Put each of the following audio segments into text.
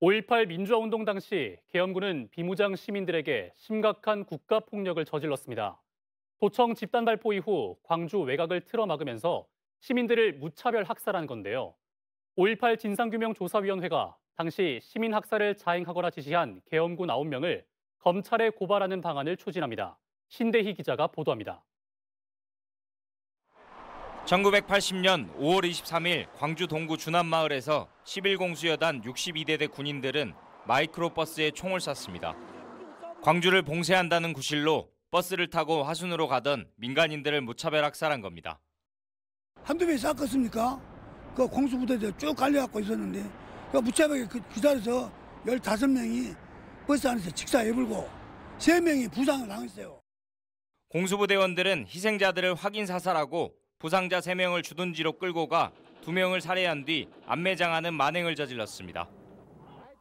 5.18 민주화운동 당시 계엄군은 비무장 시민들에게 심각한 국가폭력을 저질렀습니다. 도청 집단 발포 이후 광주 외곽을 틀어막으면서 시민들을 무차별 학살한 건데요. 5.18 진상규명조사위원회가 당시 시민 학살을 자행하거나 지시한 계엄군 9명을 검찰에 고발하는 방안을 추진합니다. 신대희 기자가 보도합니다. 1980년 5월 23일 광주 동구 주남마을에서 11공수여단 62대대 군인들은 마이크로버스에 총을 쐈습니다. 광주를 봉쇄한다는 구실로 버스를 타고 화순으로 가던 민간인들을 무차별 학살한 겁니다. 한두 명 쐈겠습니까? 그 공수부대 에서쭉 갈려갖고 있었는데 그 무차별하게 그, 그 자리에서 15명이 버스 안에서 직사해불고 3명이 부상을 당했어요. 공수부대원들은 희생자들을 확인 사살하고 부상자 3명을 주둔지로 끌고 가 2명을 살해한 뒤 안매장하는 만행을 저질렀습니다.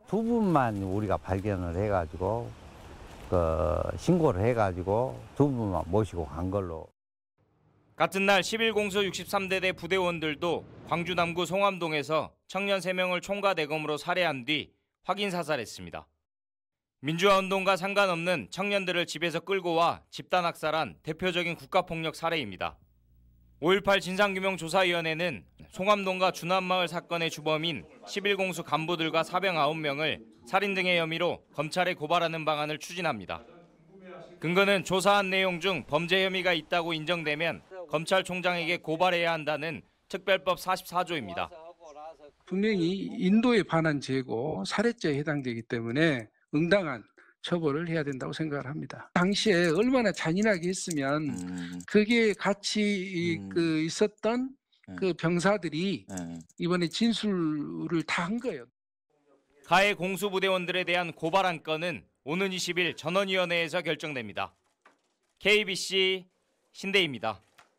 두분만 우리가 발견을 해가지고 그 신고를 해가지고 두 분만 모시고 간 걸로. 같은 날 11공소 63대대 부대원들도 광주 남구 송암동에서 청년 3명을 총과대검으로 살해한 뒤 확인 사살했습니다. 민주화운동과 상관없는 청년들을 집에서 끌고 와 집단 학살한 대표적인 국가폭력 사례입니다. 5.18 진상규명조사위원회는 송암동과 주남마을 사건의 주범인 11공수 간부들과 사병 9명을 살인 등의 혐의로 검찰에 고발하는 방안을 추진합니다. 근거는 조사한 내용 중 범죄 혐의가 있다고 인정되면 검찰총장에게 고발해야 한다는 특별법 44조입니다. 분명히 인도에 반한 죄고 살해죄에 해당되기 때문에 응당한 처벌을 해야 된다고 생각을 합니다. 당시에 얼마나 잔인하게 했으면 음. 그게 같이 음. 그 있었던 네. 그 병사들이 네. 이번에 진술을 다 한 거예요. 가해 공수부대원들에 대한 고발한 건은 오는 20일 전원위원회에서 결정됩니다. KBC 신대입니다.